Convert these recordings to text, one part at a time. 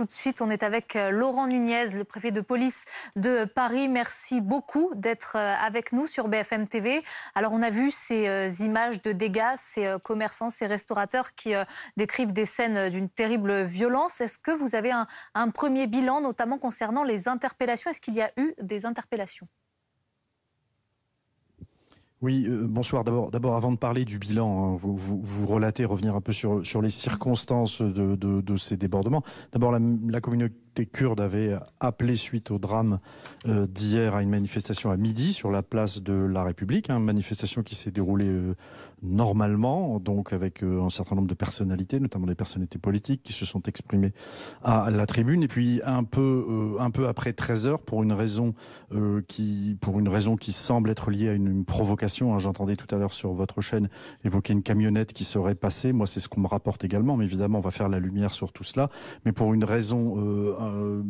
Tout de suite, on est avec euh, Laurent Nunez, le préfet de police de Paris. Merci beaucoup d'être euh, avec nous sur BFM TV. Alors, on a vu ces euh, images de dégâts, ces commerçants, ces restaurateurs qui décrivent des scènes d'une terrible violence. Est-ce que vous avez un, un premier bilan, notamment concernant les interpellations Est-ce qu'il y a eu des interpellations oui, euh, bonsoir. D'abord, avant de parler du bilan, hein, vous, vous, relatez, revenir un peu sur, les circonstances de, ces débordements. D'abord, la, la communauté les kurdes avaient appelé suite au drame euh, d'hier à une manifestation à midi sur la place de la République, une hein, manifestation qui s'est déroulée euh, normalement, donc avec euh, un certain nombre de personnalités, notamment des personnalités politiques, qui se sont exprimées à la tribune. Et puis un peu, un peu après 13 h pour une raison qui, pour une raison qui semble être liée à une, provocation. Hein, j'entendais tout à l'heure sur votre chaîne évoquer une camionnette qui serait passée. Moi, c'est ce qu'on me rapporte également, mais évidemment, on va faire la lumière sur tout cela. Mais pour une raison euh,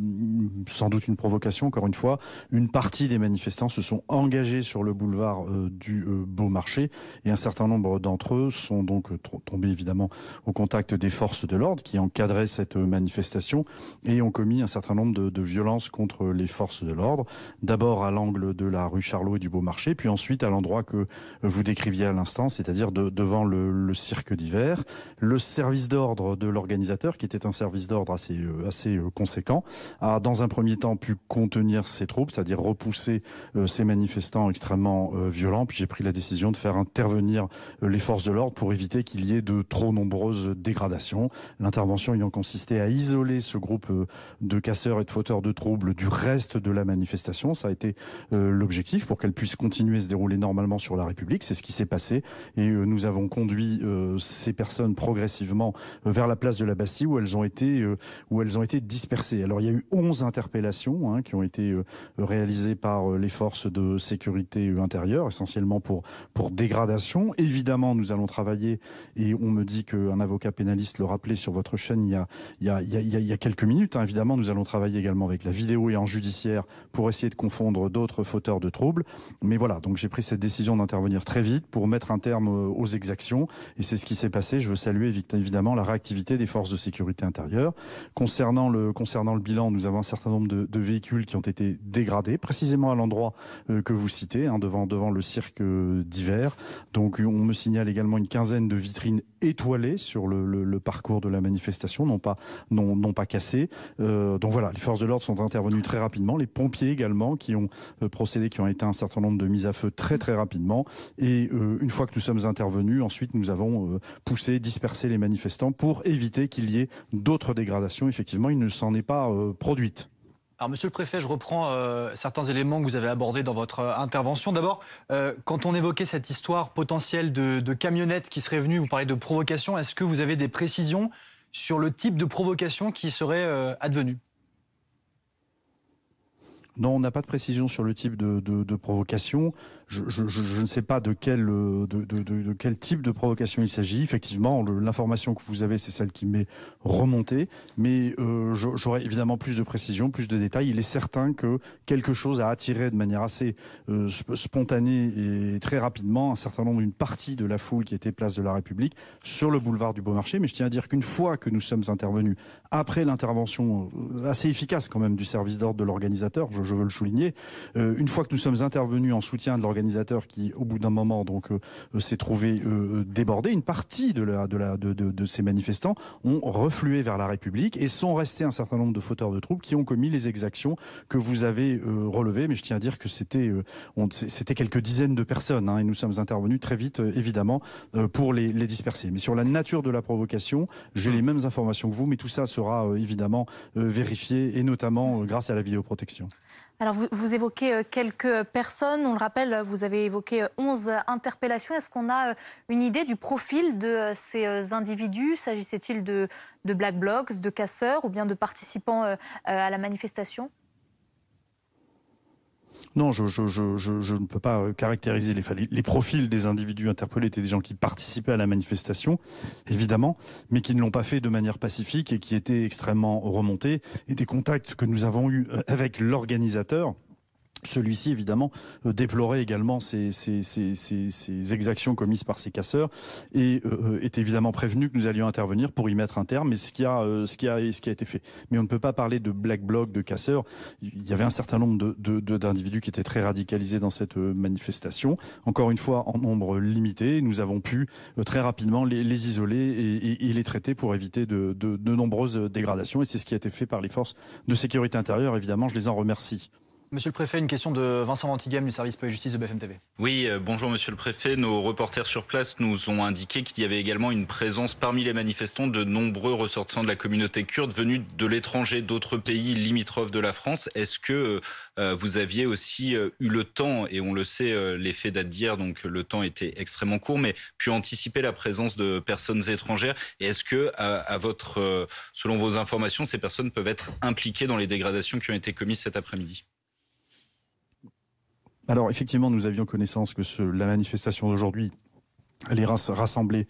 sans doute une provocation, encore une fois, une partie des manifestants se sont engagés sur le boulevard euh, du euh, Beaumarchais et un certain nombre d'entre eux sont donc tombés évidemment au contact des forces de l'ordre qui encadraient cette manifestation et ont commis un certain nombre de, violences contre les forces de l'ordre, d'abord à l'angle de la rue Charlot et du Beaumarchais, puis ensuite à l'endroit que vous décriviez à l'instant, c'est-à-dire devant le, cirque d'hiver. Le service d'ordre de l'organisateur, qui était un service d'ordre assez, assez conséquent, a dans un premier temps pu contenir ces troupes, c'est-à-dire repousser euh, ces manifestants extrêmement euh, violents. Puis j'ai pris la décision de faire intervenir euh, les forces de l'ordre pour éviter qu'il y ait de trop nombreuses dégradations. L'intervention ayant consisté à isoler ce groupe de casseurs et de fauteurs de troubles du reste de la manifestation, ça a été l'objectif pour qu'elle puisse continuer à se dérouler normalement sur la République. C'est ce qui s'est passé et nous avons conduit ces personnes progressivement vers la place de la Bastille où elles ont été où elles ont été dispersées alors il y a eu 11 interpellations hein, qui ont été euh, réalisées par euh, les forces de sécurité euh, intérieure, essentiellement pour, pour dégradation. Évidemment, nous allons travailler, et on me dit qu'un avocat pénaliste le rappelait sur votre chaîne il y a, il y a, il y a, quelques minutes, hein. évidemment, nous allons travailler également avec la vidéo et en judiciaire pour essayer de confondre d'autres fauteurs de troubles. Mais voilà, donc j'ai pris cette décision d'intervenir très vite pour mettre un terme aux exactions, et c'est ce qui s'est passé. Je veux saluer évidemment la réactivité des forces de sécurité intérieure. Concernant le, concernant dans le bilan, nous avons un certain nombre de, véhicules qui ont été dégradés, précisément à l'endroit euh, que vous citez, hein, devant, devant le cirque euh, d'hiver. Donc on me signale également une quinzaine de vitrines étoilé sur le, parcours de la manifestation, n'ont pas, non, pas cassé. Euh, donc voilà, les forces de l'ordre sont intervenues très rapidement, les pompiers également qui ont euh, procédé, qui ont été un certain nombre de mises à feu très très rapidement. Et euh, une fois que nous sommes intervenus, ensuite nous avons poussé, dispersé les manifestants pour éviter qu'il y ait d'autres dégradations. Effectivement, il ne s'en est pas produite. Alors, monsieur le préfet, je reprends euh, certains éléments que vous avez abordés dans votre euh, intervention. D'abord, euh, quand on évoquait cette histoire potentielle de, de camionnettes qui serait venue, vous parlez de provocation. Est-ce que vous avez des précisions sur le type de provocation qui serait advenue non, on n'a pas de précision sur le type de, provocation. Je, ne sais pas de quel, euh, de, quel type de provocation il s'agit. Effectivement, l'information que vous avez, c'est celle qui m'est remontée. Mais euh, j'aurai j'aurais évidemment plus de précision, plus de détails. Il est certain que quelque chose a attiré de manière assez euh, spontanée et très rapidement un certain nombre, d'une partie de la foule qui était place de la République sur le boulevard du Beaumarchais. Mais je tiens à dire qu'une fois que nous sommes intervenus, après l'intervention assez efficace quand même du service d'ordre de l'organisateur, je, je veux le souligner. Euh, une fois que nous sommes intervenus en soutien de l'organisateur qui, au bout d'un moment, donc, euh, euh, s'est trouvé débordé, une partie de, la, de, ces manifestants ont reflué vers la République et sont restés un certain nombre de fauteurs de troupes qui ont commis les exactions que vous avez relevées. Mais je tiens à dire que c'était c'était quelques dizaines de personnes hein, et nous sommes intervenus très vite, évidemment, pour les disperser. Mais sur la nature de la provocation, j'ai les mêmes informations que vous, mais tout ça sera évidemment vérifié et notamment grâce à la vidéoprotection. Alors, vous, évoquez euh, quelques personnes. On le rappelle, euh, vous avez évoqué 11 euh, interpellations. Est-ce qu'on a une idée du profil de ces individus S'agissait-il de, de black blocs, de casseurs ou bien de participants à la manifestation non, je, je, je, je, ne peux pas euh, caractériser les, profils des individus interpellés étaient des gens qui participaient à la manifestation, évidemment, mais qui ne l'ont pas fait de manière pacifique et qui étaient extrêmement remontés. Et des contacts que nous avons eus euh, avec l'organisateur, celui-ci, évidemment, euh, déplorait également ces, exactions commises par ces casseurs et euh, euh, est évidemment prévenu que nous allions intervenir pour y mettre un terme, mais ce qui a, ce qui a, ce qui a été fait. Mais on ne peut pas parler de black bloc, de casseurs. Il y avait un certain nombre d'individus de, qui étaient très radicalisés dans cette manifestation. Encore une fois, en nombre limité, nous avons pu très rapidement les, isoler et, les traiter pour éviter de, de nombreuses dégradations. Et c'est ce qui a été fait par les forces de sécurité intérieure. Évidemment, je les en remercie. Monsieur le Préfet, une question de Vincent Ventigame du service police justice de BFM Oui, euh, bonjour Monsieur le Préfet. Nos reporters sur place nous ont indiqué qu'il y avait également une présence parmi les manifestants de nombreux ressortissants de la communauté kurde venus de l'étranger, d'autres pays limitrophes de la France. Est-ce que euh, euh, vous aviez aussi eu le temps, et on le sait, l'effet date d'hier, donc le temps était extrêmement court, mais pu anticiper la présence de personnes étrangères Et est-ce que, selon vos informations, ces personnes peuvent être impliquées dans les dégradations qui ont été commises cet après-midi alors effectivement, nous avions connaissance que ce, la manifestation d'aujourd'hui allait rassembler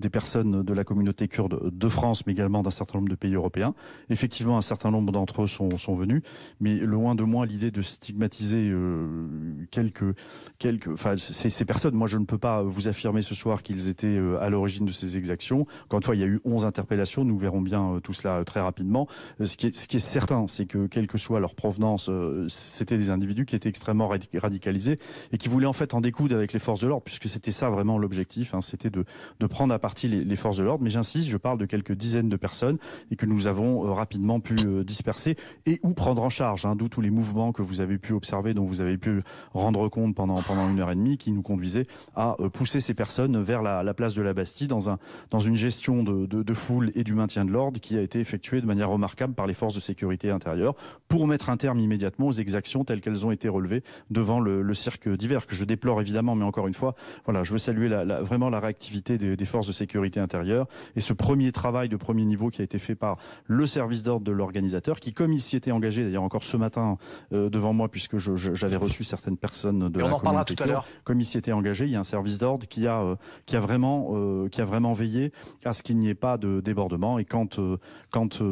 des personnes de la communauté kurde de France, mais également d'un certain nombre de pays européens. Effectivement, un certain nombre d'entre eux sont, sont, venus, mais loin de moi l'idée de stigmatiser euh, quelques, quelques, enfin ces, personnes. Moi, je ne peux pas vous affirmer ce soir qu'ils étaient euh, à l'origine de ces exactions. Encore une fois, il y a eu 11 interpellations. Nous verrons bien euh, tout cela très rapidement. Ce qui est, ce qui est certain, c'est que quelle que soit leur provenance, c'était des individus qui étaient extrêmement radicalisés et qui voulaient en fait en découdre avec les forces de l'ordre, puisque c'était ça vraiment l'objectif. Hein, c'était de, de prendre à part partie les, forces de l'ordre, mais j'insiste, je parle de quelques dizaines de personnes et que nous avons euh, rapidement pu euh, disperser et ou prendre en charge, hein, d'où tous les mouvements que vous avez pu observer, dont vous avez pu rendre compte pendant, pendant une heure et demie, qui nous conduisaient à euh, pousser ces personnes vers la, place de la Bastille dans, un, dans une gestion de, de, foule et du maintien de l'ordre qui a été effectuée de manière remarquable par les forces de sécurité intérieure pour mettre un terme immédiatement aux exactions telles qu'elles ont été relevées devant le, cirque d'hiver, que je déplore évidemment, mais encore une fois, voilà, je veux saluer vraiment la réactivité des, des forces de sécurité sécurité intérieure. Et ce premier travail de premier niveau qui a été fait par le service d'ordre de l'organisateur, qui comme il s'y était engagé, d'ailleurs encore ce matin euh, devant moi, puisque j'avais reçu certaines personnes de la on en tout à l'heure. Comme il s'y était engagé, il y a un service d'ordre qui a euh, qui a vraiment euh, qui a vraiment veillé à ce qu'il n'y ait pas de débordement. Et quand quand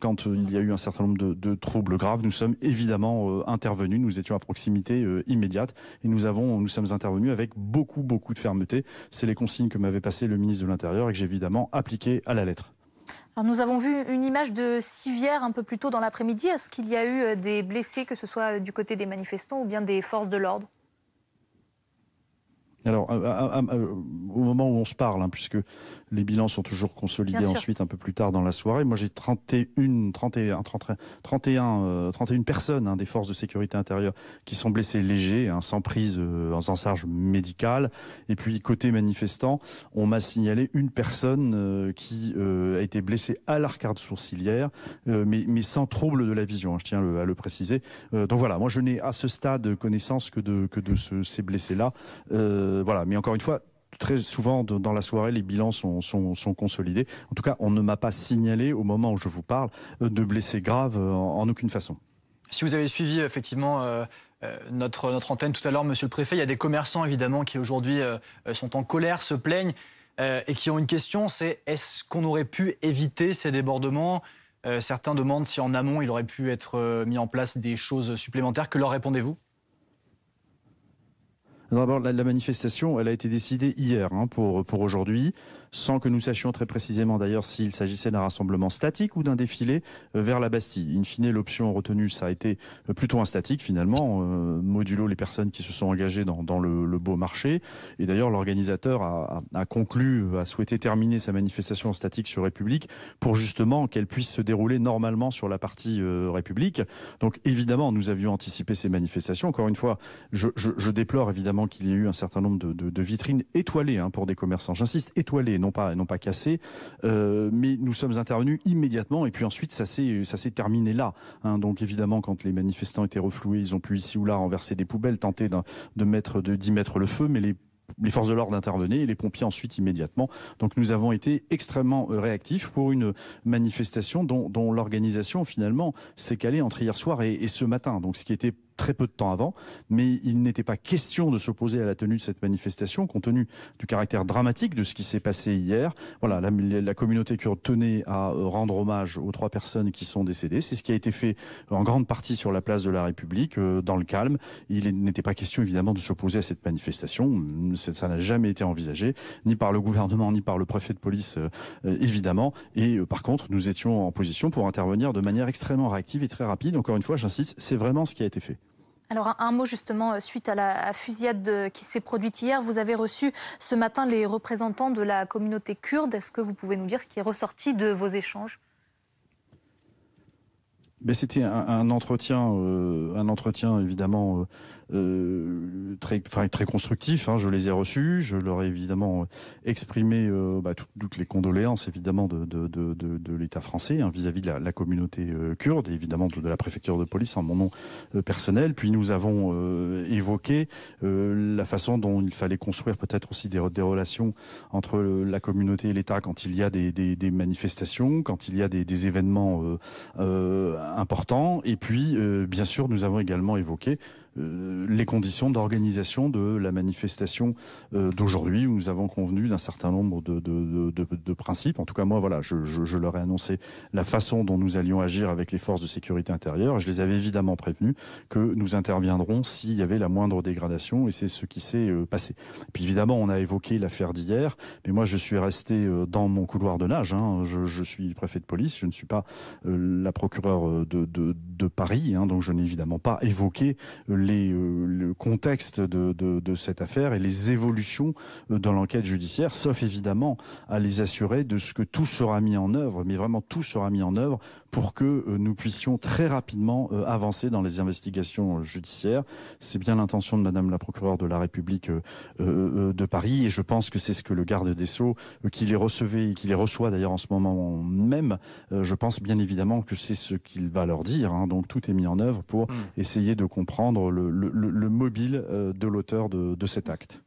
quand il y a eu un certain nombre de, de troubles graves, nous sommes évidemment intervenus. Nous étions à proximité immédiate et nous avons nous sommes intervenus avec beaucoup beaucoup de fermeté. C'est les consignes que m'avait passé le ministre de l'Intérieur et que j'ai évidemment appliqué à la lettre. nous avons vu une image de civière un peu plus tôt dans l'après-midi. Est-ce qu'il y a eu euh, des blessés, que ce soit euh, du côté des manifestants ou bien des forces de l'ordre alors, au moment où on se parle, hein, puisque les bilans sont toujours consolidés ensuite un peu plus tard dans la soirée, moi j'ai 31, 31, 31, 31, personnes hein, des forces de sécurité intérieure qui sont blessées légers, hein, sans prise euh, en charge médicale. Et puis, côté manifestant, on m'a signalé une personne euh, qui euh, a été blessée à l'arcade sourcilière, euh, mais, mais, sans trouble de la vision, hein, je tiens à le préciser. donc voilà, moi je n'ai à ce stade connaissance que de, que de ce, ces blessés-là. Euh, voilà. Mais encore une fois, très souvent dans la soirée, les bilans sont, consolidés. En tout cas, on ne m'a pas signalé au moment où je vous parle euh, de blessés graves euh, en, aucune façon. Si vous avez suivi effectivement notre, antenne tout à l'heure, Monsieur le Préfet, il y a des commerçants évidemment qui aujourd'hui sont en colère, se plaignent et qui ont une question, c'est est-ce qu'on aurait pu éviter ces débordements Certains demandent si en amont il aurait pu être mis en place des choses supplémentaires. Que leur répondez-vous D'abord, la, manifestation, elle a été décidée hier hein, pour, pour aujourd'hui, sans que nous sachions très précisément d'ailleurs s'il s'agissait d'un rassemblement statique ou d'un défilé euh, vers la Bastille. In fine, l'option retenue, ça a été euh, plutôt un statique finalement, euh, modulo les personnes qui se sont engagées dans, le, beau marché. Et d'ailleurs, l'organisateur a, conclu, a souhaité terminer sa manifestation en statique sur République pour justement qu'elle puisse se dérouler normalement sur la partie République. Donc évidemment, nous avions anticipé ces manifestations. Encore une fois, je déplore évidemment qu'il y ait eu un certain nombre de, vitrines étoilées hein, pour des commerçants. J'insiste, étoilées, non pas, non pas cassées. Euh, mais nous sommes intervenus immédiatement et puis ensuite ça s'est ça s'est terminé là. Hein. Donc évidemment, quand les manifestants étaient refloués, ils ont pu ici ou là renverser des poubelles, tenter de mettre de d'y mettre le feu, mais les les forces de l'ordre intervenaient et les pompiers ensuite immédiatement. Donc nous avons été extrêmement euh, réactifs pour une manifestation dont, dont l'organisation finalement s'est calée entre hier soir et, et, ce matin. Donc ce qui était très peu de temps avant, mais il n'était pas question de s'opposer à la tenue de cette manifestation compte tenu du caractère dramatique de ce qui s'est passé hier. Voilà, la, communauté kurde tenait à euh, rendre hommage aux trois personnes qui sont décédées. C'est ce qui a été fait en grande partie sur la place de la République, euh, dans le calme. Il n'était pas question évidemment de s'opposer à cette manifestation. Ça n'a jamais été envisagé, ni par le gouvernement, ni par le préfet de police, euh, évidemment. Et par contre, nous étions en position pour intervenir de manière extrêmement réactive et très rapide. Encore une fois, j'insiste, c'est vraiment ce qui a été fait. Alors un, mot justement euh, suite à la fusillade euh, qui s'est produite hier. Vous avez reçu ce matin les représentants de la communauté kurde. Est-ce que vous pouvez nous dire ce qui est ressorti de vos échanges ben, C'était un, entretien, euh, un entretien évidemment euh, très, enfin, très constructif. Hein, je les ai reçus, je leur ai évidemment euh, exprimé euh, bah, toutes les condoléances évidemment de, de, de, de l'État français hein, vis-à-vis de la, communauté kurde et évidemment de, la préfecture de police en mon nom personnel. Puis nous avons évoqué la façon dont il fallait construire peut-être aussi des, relations entre la communauté et l'État quand il y a des, des, manifestations, quand il y a des, événements importants. Et puis, bien sûr, nous avons également évoqué euh, les conditions d'organisation de la manifestation euh, d'aujourd'hui où nous avons convenu d'un certain nombre de, principes. En tout cas, moi, voilà, je, leur ai annoncé la façon dont nous allions agir avec les forces de sécurité intérieure. je les avais évidemment prévenus que nous interviendrons s'il y avait la moindre dégradation et c'est ce qui s'est euh, passé. puis évidemment, on a évoqué l'affaire d'hier, mais moi, je suis resté dans mon couloir de nage. Hein. Je, suis préfet de police, je ne suis pas la procureure de, Paris, hein, donc je n'ai évidemment pas évoqué euh, le contexte de, cette affaire et les évolutions euh, dans l'enquête judiciaire, sauf évidemment à les assurer de ce que tout sera mis en œuvre, mais vraiment tout sera mis en œuvre pour que euh, nous puissions très rapidement avancer dans les investigations judiciaires. C'est bien l'intention de Madame la procureure de la République de Paris et je pense que c'est ce que le garde des Sceaux, qui les recevait et qui les reçoit d'ailleurs en ce moment même, je pense bien évidemment que c'est ce qu'il va leur dire. Hein. Donc tout est mis en œuvre pour mmh. essayer de comprendre le, mobile euh, de l'auteur de cet acte.